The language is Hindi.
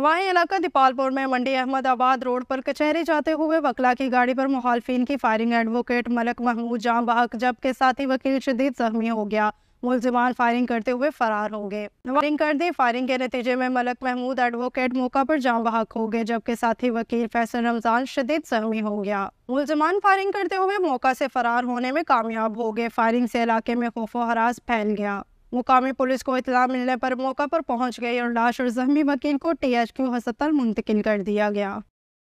वहीं इलाका दीपालपुर में मंडी अहमदाबाद रोड पर कचहरी जाते हुए वकला की गाड़ी पर मुहालफिन की फायरिंग एडवोकेट मलक महमूद जाम बहक साथ ही वकील शदीद जख्मी हो गया मुलजमान फायरिंग करते हुए फरार हो गए फायरिंग कर दी फायरिंग के नतीजे में मलक महमूद एडवोकेट मौका पर जाम बाहक हो गए जबकि साथी वकील फैसल रमजान शदीद जख्मी हो गया मुलजमान फायरिंग करते हुए मौका से फरार होने में कामयाब हो गए फायरिंग से इलाके में खौफ हरास फैल गया मुकामी पुलिस को इतला मिलने पर मौका पर पहुंच गई और लाश और जख्मी वकील को टी एच क्यू हस्पताल मुंतकिल कर दिया गया